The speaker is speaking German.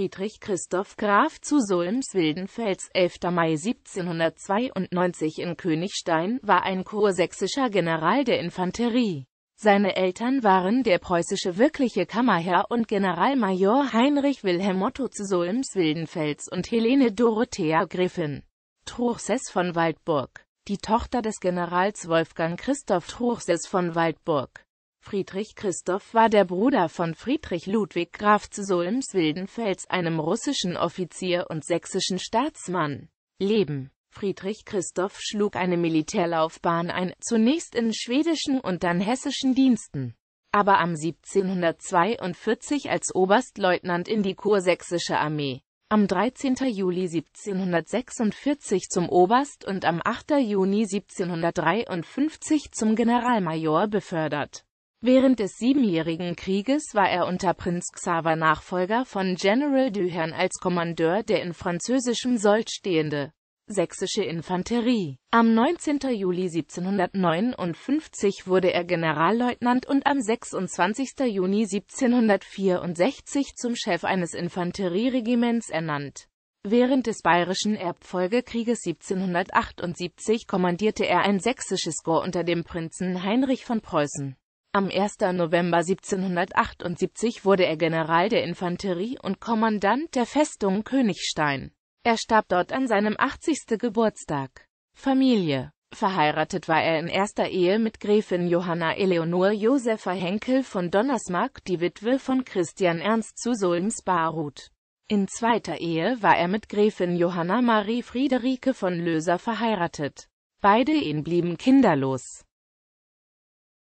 Friedrich Christoph Graf zu Solms-Wildenfels, 11. Mai 1792 in Königstein, war ein kursächsischer General der Infanterie. Seine Eltern waren der preußische wirkliche Kammerherr und Generalmajor Heinrich Wilhelm Otto zu Solms-Wildenfels und Helene Dorothea Griffin. Truchsess von Waldburg, die Tochter des Generals Wolfgang Christoph Truchsess von Waldburg. Friedrich Christoph war der Bruder von Friedrich Ludwig Graf zu Solms-Wildenfels, einem russischen Offizier und sächsischen Staatsmann. Leben Friedrich Christoph schlug eine Militärlaufbahn ein, zunächst in schwedischen und dann hessischen Diensten, aber am 1742 als Oberstleutnant in die kursächsische Armee, am 13. Juli 1746 zum Oberst und am 8. Juni 1753 zum Generalmajor befördert. Während des Siebenjährigen Krieges war er unter Prinz Xaver Nachfolger von General Duhern als Kommandeur der in französischem Sold stehende sächsische Infanterie. Am 19. Juli 1759 wurde er Generalleutnant und am 26. Juni 1764 zum Chef eines Infanterieregiments ernannt. Während des Bayerischen Erbfolgekrieges 1778 kommandierte er ein sächsisches Korps unter dem Prinzen Heinrich von Preußen. Am 1. November 1778 wurde er General der Infanterie und Kommandant der Festung Königstein. Er starb dort an seinem 80. Geburtstag. Familie Verheiratet war er in erster Ehe mit Gräfin Johanna Eleonore Josepha Henkel von Donnersmark, die Witwe von Christian Ernst zu Solms-Baruth. In zweiter Ehe war er mit Gräfin Johanna Marie Friederike von Löser verheiratet. Beide ihn blieben kinderlos.